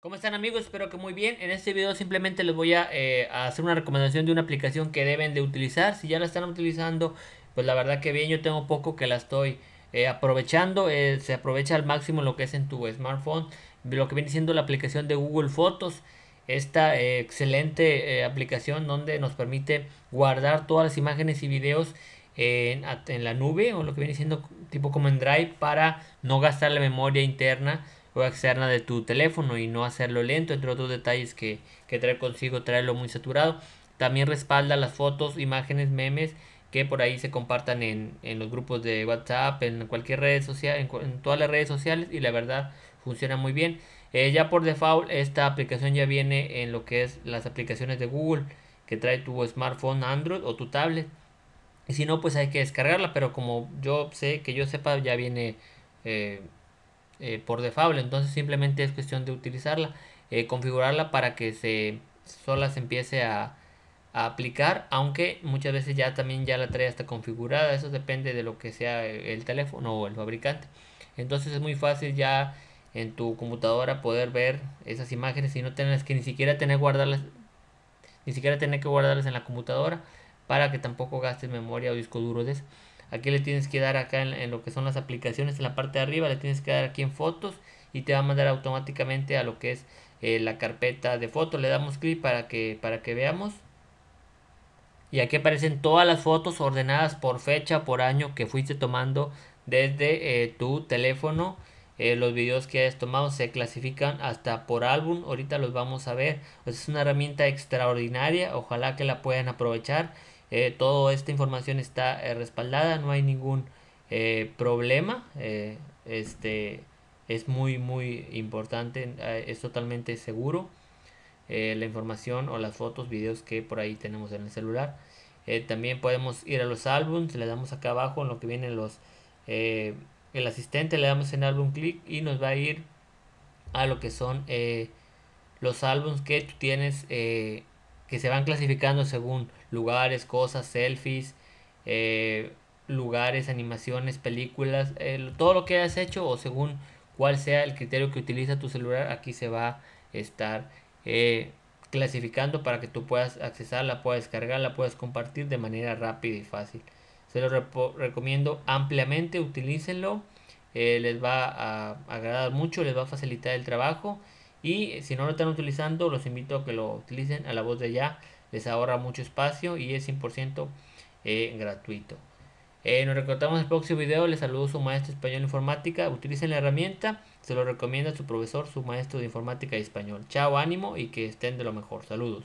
¿Cómo están amigos? Espero que muy bien. En este video simplemente les voy eh, a, hacer una recomendación de una aplicación que deben de utilizar. Si ya la están utilizando, pues la verdad que bien, yo tengo poco que la estoy eh, aprovechando. Eh, se aprovecha al máximo lo que es en tu smartphone. Lo que viene siendo la aplicación de Google Fotos. Esta excelente aplicación donde nos permite guardar todas las imágenes y videos en, en la nube o lo que viene siendo tipo como en Drive para no gastar la memoria interna externa de tu teléfono y no hacerlo lento, entre otros detalles que, trae consigo traerlo muy saturado. También respalda las fotos, imágenes, memes que por ahí se compartan en, los grupos de WhatsApp, en cualquier red social, en, todas las redes sociales y la verdad funciona muy bien. Eh, ya por default esta aplicación ya viene en lo que es las aplicaciones de Google que trae tu smartphone Android o tu tablet. Y si no, pues hay que descargarla, pero como yo sé que yo sepa, ya viene eh, eh, por default, entonces simplemente es cuestión de utilizarla, eh, configurarla para que se sola se empiece a, aplicar, aunque muchas veces ya también ya la trae hasta configurada, eso depende de lo que sea eh, el teléfono o el fabricante. Entonces es muy fácil ya en tu computadora poder ver esas imágenes y no tienes que ni siquiera tener guardarlas ni siquiera tener que guardarlas en la computadora para que tampoco gastes memoria o disco duro de Aquí le tienes que dar acá en, lo que son las aplicaciones, en la parte de arriba, le tienes que dar aquí en fotos y te va a mandar automáticamente a lo que es eh, la carpeta de fotos. Le damos clic para que, para que veamos. Y aquí aparecen todas las fotos ordenadas por fecha, por año que fuiste tomando desde eh, tu teléfono. Eh, los videos que hayas tomado se clasifican hasta por álbum. Ahorita los vamos a ver. es una herramienta extraordinaria. Ojalá que la puedan aprovechar eh, toda esta información está eh, respaldada, no hay ningún eh, problema. Eh, este es muy muy importante, es totalmente seguro la información o las fotos, videos que por ahí tenemos en el celular. también podemos ir a los álbums, le damos acá abajo en lo que vienen los el asistente, le damos en álbum clic y nos va a ir a lo que son los álbums que tú tienes que se van clasificando según lugares, cosas, selfies, eh, lugares, animaciones, películas, todo lo que hayas hecho o según cuál sea el criterio que utiliza tu celular, aquí se va a estar eh, clasificando para que tú puedas accesarla, puedas la puedas compartir de manera rápida y fácil. Se lo recomiendo ampliamente, utilícenlo, eh, les va a agradar mucho, les va a facilitar el trabajo y si no lo están utilizando, los invito a que lo utilicen a la voz de allá. Les ahorra mucho espacio y es 100% eh, gratuito. Eh, nos recortamos el próximo video. Les saludo su maestro español de informática. Utilicen la herramienta. Se lo recomienda su profesor, su maestro de informática y español. Chao, ánimo y que estén de lo mejor. Saludos.